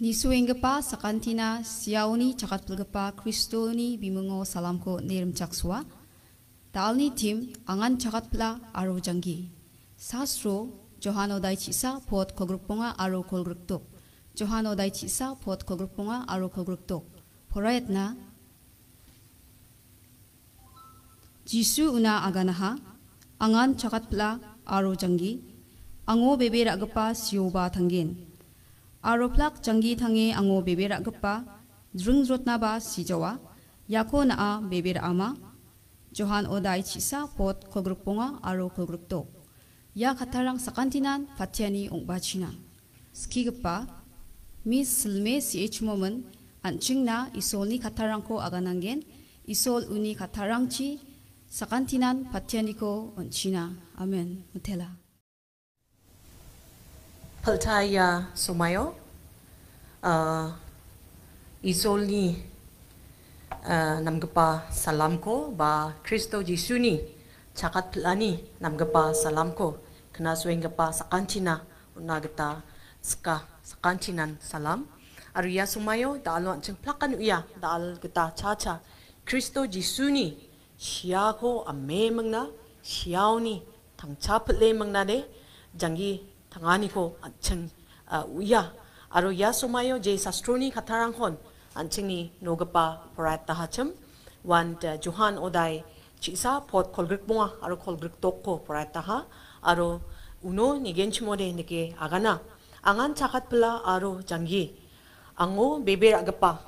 Nisuengapa sakantina siauni chakatplagapa kristoni bimungo salamko nerim chakswa. Talni tim angan chakatpla aro janggi. Sasro Johano Daichisa pot kogrukponga aro kolgruktok. Johano Daichisa pot kogrukponga aro kolgruktok. Porayat na Jisu una aganaha angan chakatpla aro janggi. Ango bebe ragapa ba tanggin. 아로플락 장기 탕에 앙오 베베라 급바 드릉조트나바 시저와 야코 나아 베베라 아마 조한 오다이 치사 봇 거그룹봉아 아로 거그룹도 야 가탈랑 사칸티난 파티아니 옹바치나 스키급바 미스 슬메 시에치 몸은 안칭나 이솔니 가탈랑코 아가난겐 이솔 우니 가탈랑치 사칸티난 파티아니코 언치나 아멘 무텔라 Peltaya sumayo, uh, Izolni uh, Namgepa Salamko, Ba Kristo Jisuni, Cakat Lani Namgepa Salamko, Kena Suenggepa Sakantina, Unagata Ska Sakantinan Salam, sumayo Somayo, Daalwan plakan Uya, Daal Geta Caca, Kristo Jisuni, Siako Amemengna, Siauni, Tangcapet Lemengna De, jangi tangani ko ang cheng uya aro ya sumayo je sastroni katarangkon ang cheng ni nogapa parat tahacham wan johan odai chisa pot kolgrik bunga aro kolgrik tokko parat taha aro uno nigenchimode nike agana angan chakat pula aro jangi ango beber agapa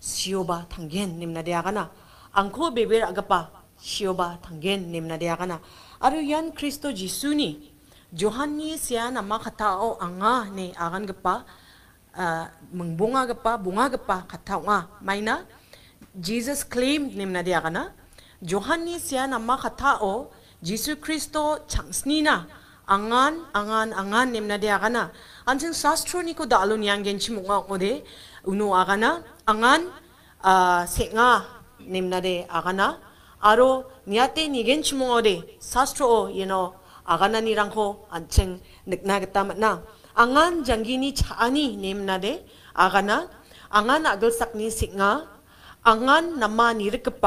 siyoba tanggen nimnade agana angko beber agapa siyoba tanggen nimnade agana aro yan kristo jisuni Johanni siya na makatao anga nga ni akan gapa uh, ah, mangbunga gapa bunga gepa katao nga may Jesus claimed nimna diya ka na Johanni siya na makatao Jesus Kristo changsni angan angan angan nimna diya ka na ansing sastro ni ko dalo niyang genchi mga ode uno agana angan uh, senga nimna de agana aro niyate nigen chimong ode sastro o you know 아가나 니랑호 안챙 늑나겠다마나 안간 장기니 차아니 님나데 아가나 안간 아글삭니 싱아 안간 남마 니르크파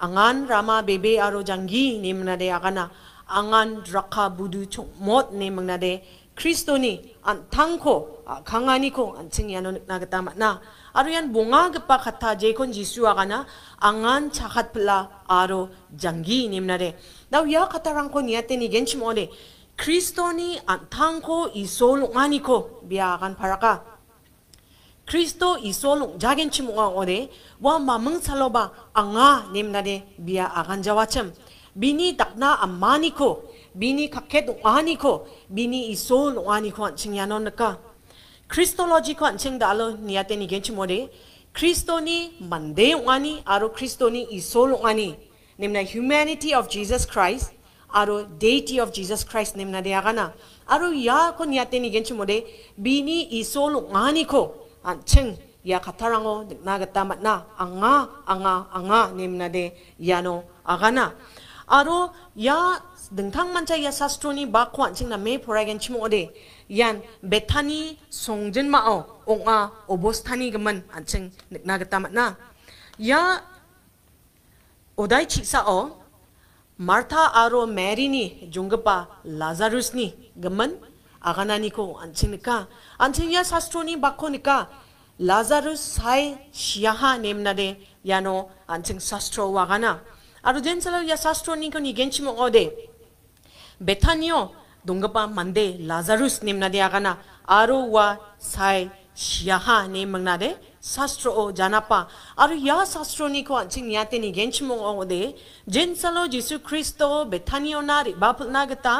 안간 라마 베베 아로 장기 님나데 아가나 안간 드라카 부두 총못 님나데 크리스도니 안탕코 강하니코 안칭이ano 늑나겠다마나 Aro yan bunga gapa kata jekon jisua kana angan chakat pla aro jangi nimnare. Dawya katarangko niya tinigen chimole. Kristo ni antangko isolong aniko biyakan para ka. Kristo isolong jagen chimunga ode wa mamang saloba anga nemnade biya akan jawachem. Bini takna amaniko, bini kaket ko. bini isolong aniko ang chingyanon ka. Kristology ko ang ching dalo niya tinigen chimode. Kristoni mande ungani aro Kristoni isol ungani निम्न humanity of Jesus Christ आरो deity of Jesus Christ निम्न देयागाना आरो याखो नियाते निगेनचु मोदे बिनि इसोल nganiखो ancheng ya katarango dikna gatamat na anga anga anga nimna de yano agana aro ya dengtang mancha ya sastroni ba kwan chingna me poragen chimo de yan betani songjin mao onga obostani gaman ancheng dikna gatamat na ya 오다이 칙사오 마르타 아로 메리니 중급파 라자루스니 금만 아가나니코 안치니까 안치냐 사스트로니 바코니까 라자루스 사이 시아하 넴나데 야노 안칭 사스트로 와가나 아르젠살로 야 사스트로니 코니 겐치모 오데 베타니오 동급파 만데 라자루스 넴나데 아가나 아로와 사이 시아하 넴망나데 शास्त्र ओ जानापा और या शास्त्रोनी को अच्छी न्याते नि गेंच मो ओ दे जिन सलो जिसु ख्रिस्तो बेथानी ओना रे बापुल नागता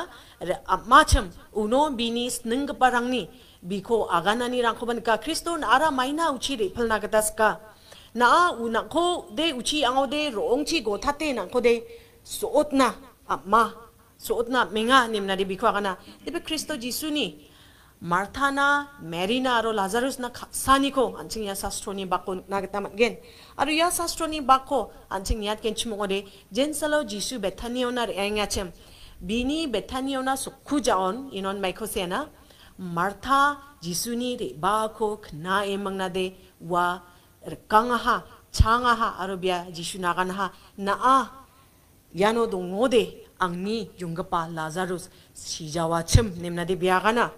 रे अमाचम उनो बिनी स्निंग परंगनी बिको आगानानी रांखोबन का ख्रिस्तो नारा माइना उची रे फलना गतास का ना उना को दे उची आओ दे रोंगची गोथाते ना को दे सोतना अम्मा सोतना मेंगा निमना रे बिको आगाना दे ख्रिस्तो जिसुनी Marthana, Marina aro Lazarus na saniko anjing ya sastroni bako nagatamat gen. Aro ya sastroni bako anjing yat ken chimo ode jensalo Jisu Bethania na engachem. Bini Bethania na sukhuja on inon maiko sena Martha Jisu ni re bako khna emang na de wa kangaha changaha aro bia Jisu naganha na a yano dongode angni yungpa Lazarus sijawa chim nemna de biagana.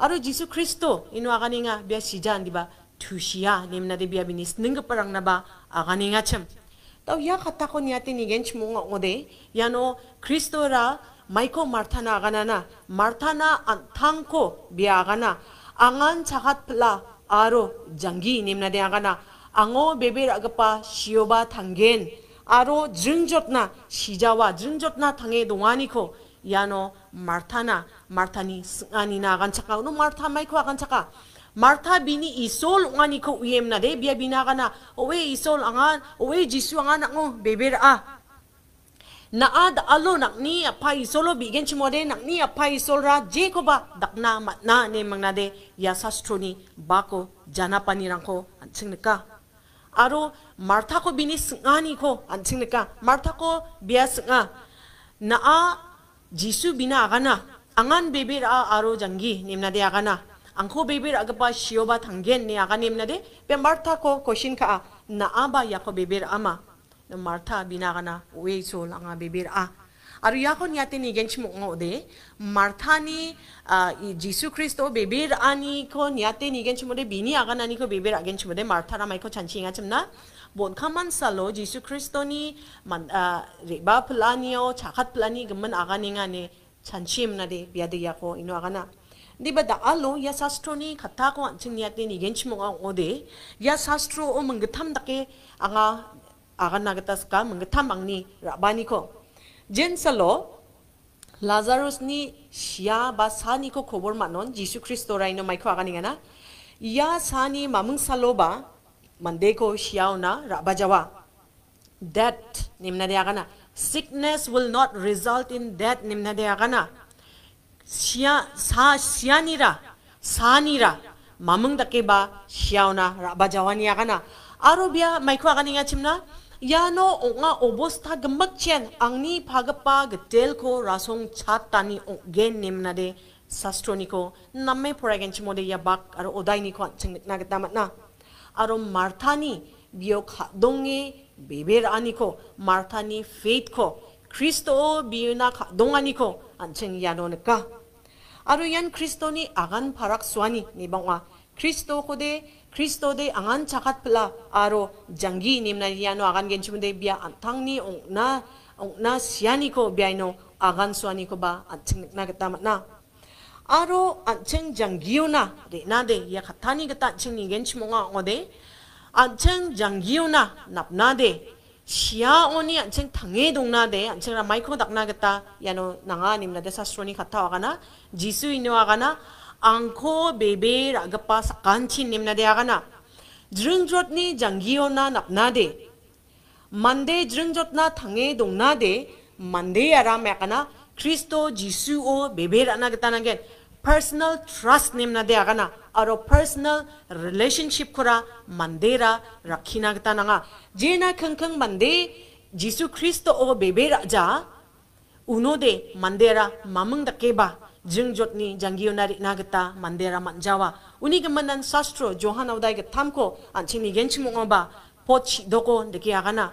aro jisu kristo inu agani nga bia sijan diba tushia nimna de bia binis ning parang na ba agani nga cham taw ya khata ko niati ni genchi mu nga ode yano kristo ra maiko martana agana na martana antanko bia agana angan chagat pla aro jangi nimna de agana ango bebe ragpa shioba thangen aro jingjotna sijawa jingjotna thange dongani ko yano Martana Martani ngani na kan no Martha mai ko kan Martha bini isol ngani ko uyem na de bia binaka na owe isol angan owe jisu angan ngo beber a ah. naad alo ni apai solo bigen chimode ni apai sol ra je ko ba dakna matna ne mangnade ya sastroni bako jana pani ko anchingnika aro Martha ko bini sngani ko anchingnika Martha ko biya na a jisu bina agana angan beber a aro jangi nimnade agana angko beber agpa shioba thangen ne aga nimnade pe martha ko question ka na aba yako beber ama no martha bina agana we so langa beber a ah. আৰু ইয়াখন ইয়াতে নিগেঞ্চ মদে মাৰ্থানি যীশুখ্ৰীষ্ট বেবেৰ আনিখন ইয়াতে নিগেঞ্চ মদে বিনি আগান আনিখ বেবেৰ আগেঞ্চ মদে মাৰ্থা ৰামাইখ চানচিং আছে না বনখামান চালো যীশুখ্ৰীষ্টনি ৰেবা ফুলানি অ চাখাত ফুলানি গমন আগানি আনে চানচিম না দে বিয়াদে ইয়াকো ইনো আগানা দিবা দা আলো ইয়া শাস্ত্রনি খাতা কো আনচিং ইয়াতে নিগেঞ্চ মদে ইয়া শাস্ত্র ও মঙ্গথাম দাকে আগা আগান নাগতাস কা মঙ্গথাম আংনি রাবানি কো Jensalo, Lazarus ni Shia ba sani ko kobor manon, Jisu Kristo raino mai kwa kaninga na, ya sani mamung saloba, mandeko siya na rabajawa. Death, nimna dia kana. Sickness will not result in death, nimna dia kana. shia sa, siya nira, sa nira, mamung dake ba na rabajawa niya kana. Aro biya mai chimna, Yano onga obosta g e m b a c h e n angni pagapa gdel ko rasong chatani o n g e n nimnade sastroniko namme poragen chimode yabak aro odaini ko chingmit nagatamatna aro m a r t a n i biok d o n g i beber aniko m a r t a n i faith ko biuna donganiko anching yanonka kristo 크리스도 미유나 동안이고 안칭 야노니까 아루얀 크리스 w a n i n i b 아 n g w a Kristo kode, Kristo de angan chakat pala aro janggi nim na yano agan genchumde bia antang ni ong na ong na siyani ko bia ino agan suani ko ba anting na katamat na. Aro anting janggiyo na de na de ya katani kata anting ni genchumo nga ngode anting janggiyo na nap na de siya oni anting tangi dong na de anting ramai ko dak na kata yano nanga nim na de sasroni kata agana jisu ino agana आंखो बेबे रागप सकानी निमना झ्रंगजोटनी जंगीओना नपना दे मंदे झ्रंगजोटना थे दौना दे मंदे आराम आगना ख्रीस्टो जीसुओ बेबेर अनागता नगे पर्सनल ट्रस्ट निमना दे आगना और पर्सनल रिलेशनशिप खोरा मंदेरा रखी नागता नगा जेना खंग खंग मंदे जीसु ख्रीस्टो ओ बेबेर जा उनो दे मंदेरा मामंग दकेबा jing jotni jangio nari nagata mandera manjawa uni gamanan sastro johana udai ga tamko anchini genchi mongoba poch doko deki agana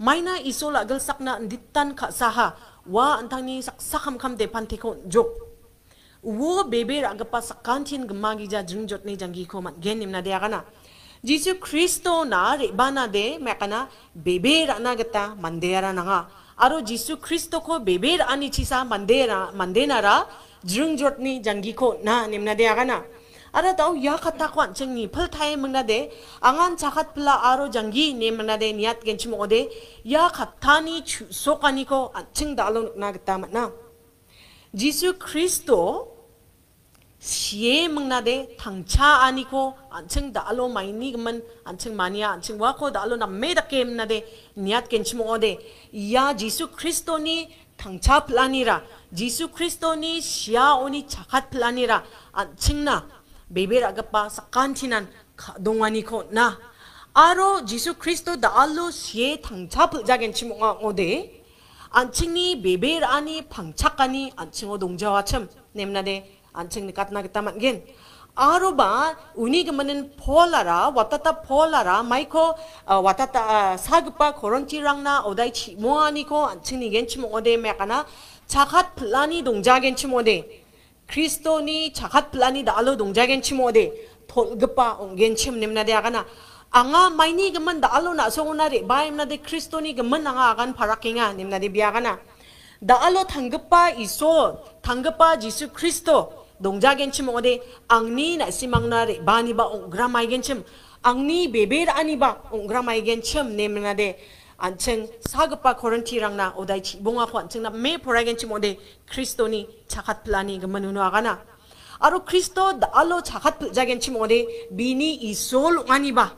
maina isola gal sakna ditan kha saha wa antani sak saham kham de panthe ko jok wo bebe ragapa sakantin gamagi ja jing jotni jangi ko man genim na de agana jisu kristo na re bana de mekana bebe rana gata mandera nanga aro jisu kristo ko bebe ani chisa mandera mandena ra drung jot ni jangi ko na nim na de agana ara tau ya khata kwan changi phal thai mang na de angan chakat pla aro jangi nim na de niyat gen chimo de ya khata ni so kani ko ching dalo na gta ma na jisu christo siye mang na de thangcha ani ko ching dalo mai ni man ching mania ching wa ko dalo na me da kem na de niyat gen chimo de ya jisu christo ni thangcha pla ni ra jisu kristo ni s i a oni chakat planira at chingna bebera gapa sakantinan dongani ko na aro jisu kristo da allo siye tangcha jagen chimonga anchingni ani phangchakani anchingo dongjawa nemnade cham anchingni ode beber gitaman katna uni 불자겐 치모 a 오 a 안 a 니베베 a 니방착 a 니 안칭어 동자와 참 a 나 a 안칭니 까트나겠다만 겐아 r 바 n 니그만은 폴라라 왔다다 폴라라 마 i 코 o 다 n 사급바 고런치 i 나 오다이치 모아니코 안칭 ode mekana 자갓 플라니 동작엔 치모데 크리스토니 자갓 플라니 달로 동작엔 치모데 돌급바 옹겐 침님나데 아가나 anga maini gaman da alo na so na re baim na de kristo ni gaman anga agan parakinga nim na de bia gana da alo thanggpa iso thanggpa jisu kristo dongja gen chim ode angni na simang na re ba ni ba ogra mai gen chim angni beber ani ba ogra mai gen chim nim na de 안층 사급바 코런티랑나 오다이 치봉아 코 안층나 메 포라겐치 모데 크리스토니 차갓플라니 그만 아가나 아로 크리스토 알로 차갓플 자겐치 모데 비니 이솔 와니바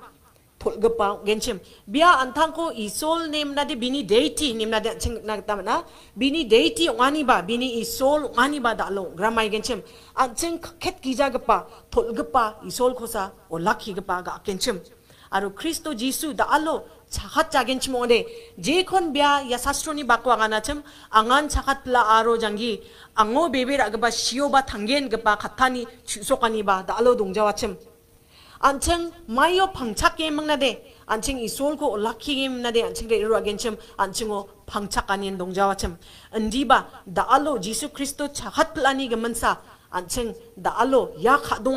톨급바 겐침 비아 안탕코 이솔 님나데 비니 데이티 님나데 층 나타나 비니 데이티 와니바 비니 이솔 와니바 달로 그라마이 겐침 안층 캣 기자급바 톨급바 이솔 코사 올라키급바가 겐침 아로 크리스토 지수 다 알로 hot again tomorrow day jay kumbaya sasho niba kwa natcham I'm on top at la rojangi I'm all baby ragabashi Oba tangi in the back at honey she's so funny but I don't know what him I'm 10 my open tuck lucky in the day until you're against him on to more puncture onion don't know what him and deba the I know jesus christos hot planning a man's up on 10 the I know yeah I don't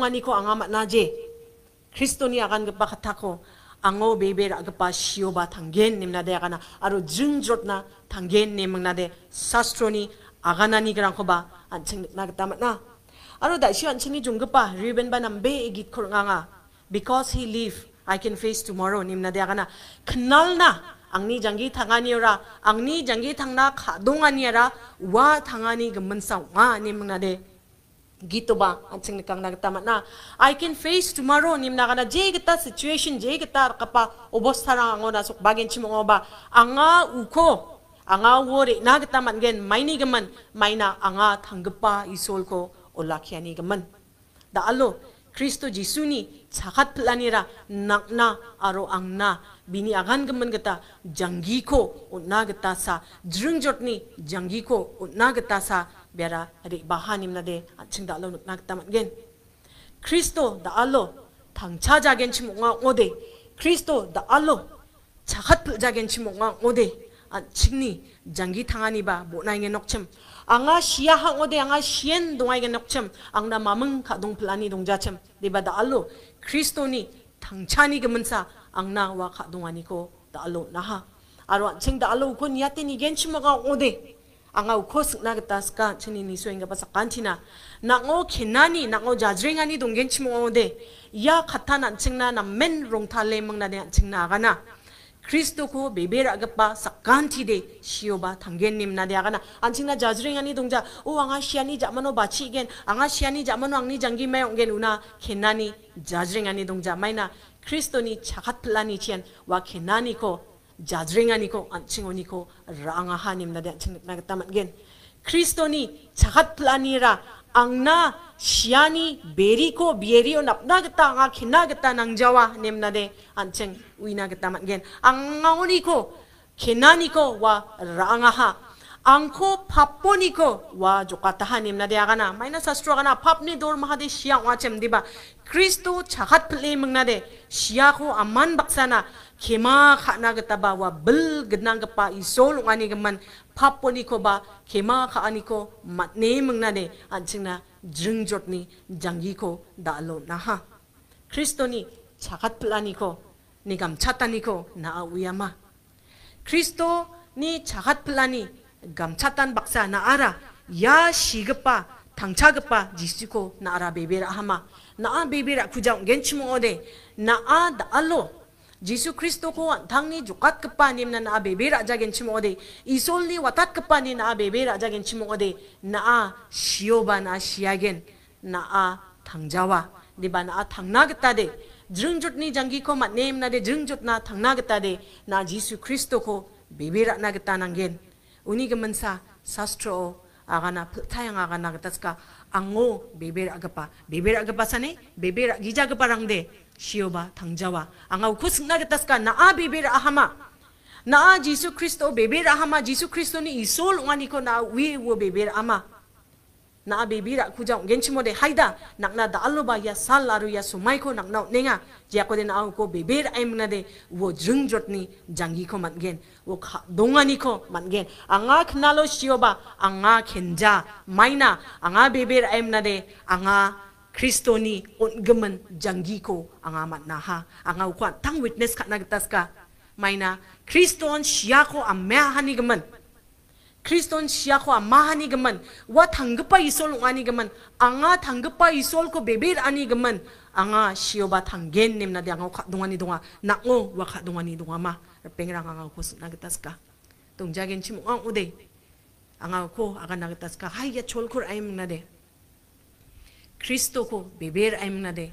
want to ang bebe ra gpa shio ba thanggen nimna de kana aro jun jot na thanggen ne mangna de sastroni agana ni grang khoba anching na gta na aro da shi anching ni jung gpa riben banam be e gi khur nga nga because he leave i can face tomorrow nimna de kana knal na angni jangi thangani ra angni jangi thangna kha dungani ra wa thangani gmansa wa ni mangna de gito ba ang sing kang nagtama na I can face tomorrow nim na kana jay kita situation jay kita kapa ubos tara ngo na sok bagin chimo ba anga uko anga wore na gen maini gaman maina anga thanggpa isol ko olakyani gaman da allo Kristo Jesuni sakat planira nakna aro angna bini agan gaman gata janggi ko utna gata sa dringjot ni janggi ko utna gata sa bera a ri bahanim na de a ching da lo nak tam a gen kristo da a l o t a n g cha ja gen chim o nga ode kristo da a l o cha khat ja gen chim o nga ode an chingni jangi thangani ba bo na nge nokchem anga shia ha ode anga shien dong a nge nokchem angna mamung k a dong plani dong ja chem de ba da a l o kristo ni t a n g cha ni ge m e n s a angna wa k a dong ani ko da a l o na ha aro a ching da allo ko ni y a t e n i gen chim nga ode anga ukho sukna ge taska chini ni suinga pa sakan china na ngo khinani na ngo jajring ani dongen chimo de ya khatha na chingna na men rong thale mangna de chingna aga na kristo ko bebe ra gapa sakan thi de shio ba thangen nim na de aga na an chingna jajring ani dongja o anga shiani jamano ba chi gen anga shiani jamano angni jangi mai ong gen una khinani jajring ani dongja mai na kristo ni chakhatlani chen wa khinani ko jadringan iko an chingon iko ranga hanim na den nagatamat gen Kristo ni chakat planira angna 시아니 베리코 비에리오 납나겠다 아 키나겠다 낭자와 넴나데 안챙 우이나겠다 만겐 앙가오니코 케나니코 와 라앙아하 अंखो फापो निको वा जोकाता हानिम ना दिया गाना माइनस अस्त्रो गाना फापने दोर महादे शिया वाचम दिबा क्रिस्टो छहत प्ले मंगना दे शिया को अमान बक्साना खेमा खाना गतबा वा बल गदनांग पा इसोल वानी गमन फापो निको बा खेमा खाने को मतने मंगना दे अंचना जंग जोटनी जंगी को दालो ना हा क्रिस्टो नी छहत प्लानी को निगम छता निको ना उयामा क्रिस्टो नी छहत प्लानी gamchatan baksa naara ya shigpa thangchagpa jisiko naara bebera hama naa bebera khujang genchmo ode naa da alo jisu kristo ko thangni jukat kpa nimna naa bebera ja genchmo ode isolni watat kpa ni naa bebera ja genchmo ode naa shioba na shiagen naa thangjawa deba naa thangna gta de jringjutni jangi ko ma nemna de jringjutna thangna gta de na jisu kristo ko bebera na gta nangen unigamansa sastro agana thayang kita gataska anggo beber agapa beber agapa sane beber gija agapa rangde shioba thangjawa angau khusna gataska na a beber ahama na a jisu kristo beber ahama Yesus kristo ni isol wani na we wo beber ama na abe bira kujang genchi mode haida nak na da alu ba ya sal aru ya sumai ko nak na nenga jia ko den au ko beber aim na de wo jung jotni jangi ko mat gen wo donga ni ko mat gen anga khnalo shio ba anga khenja maina anga beber aim na de anga Kristo ni ungeman jangi ko anga mat na ha anga ukwan tang witness ka nagtas ka maina Kristo on shia ko amea hanigman Kristun siakwa mahani geman, wa tanggapa isol ani geman, anga tanggapa isol ko bebir ani geman, anga sioba tanggen nim nadi anga kat dungani dunga, nak o wa kat dungani dunga ma, pengrang anga ko sunang ketaska, tung jagen cimu ang ude, anga ko akan nang ketaska, hai ya cholkur aim nade, Kristo ko bebir aim nade,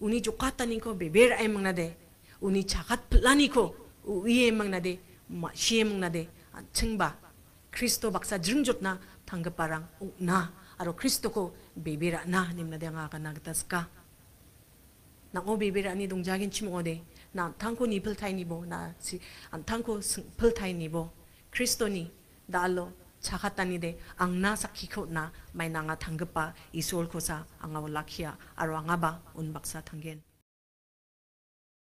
uni jukata ni ko bebir aim nade, uni cakat pelani ko, uye mang nade, ma shie mang nade, cengba, 크리스도 박사 증조나 당급바랑 나 아로 크리스도고 비비라 나 님나데 아가 나그다스까 나오 비비라 니 동작인 치모데 나 탄코 니플 타이니보 나시 안 탄코 플 타이니보 크리스도니 달로 차갔다니데 앙나 사키코 나 마이나가 당급바 이솔코사 앙아올라키아 아로 앙아바 운 박사 당겐